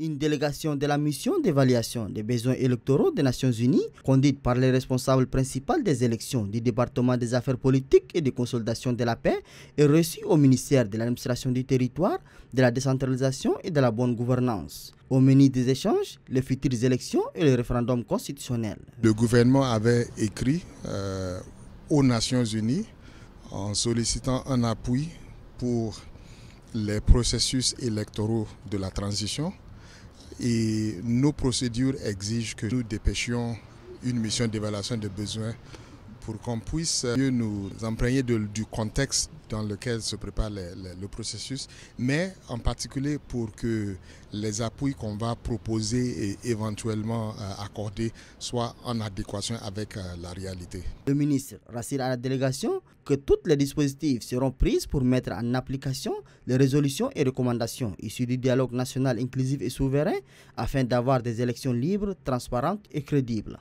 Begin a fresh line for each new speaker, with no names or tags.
une délégation de la mission d'évaluation des besoins électoraux des Nations Unies, conduite par les responsables principaux des élections du département des affaires politiques et de consolidation de la paix, est reçue au ministère de l'administration du territoire, de la décentralisation et de la bonne gouvernance. Au menu des échanges, les futures élections et le référendum constitutionnel.
Le gouvernement avait écrit euh, aux Nations Unies en sollicitant un appui pour les processus électoraux de la transition et nos procédures exigent que nous dépêchions une mission d'évaluation des besoins pour qu'on puisse mieux nous imprégner du contexte dans lequel se prépare le, processus, mais en particulier pour que les appuis qu'on va proposer et éventuellement euh, accorder soient en adéquation avec
euh, la réalité. Le ministre rassure à la délégation que toutes les dispositifs seront pris pour mettre en application les résolutions et recommandations issues du dialogue national inclusif et souverain afin d'avoir des élections libres, transparentes et crédibles.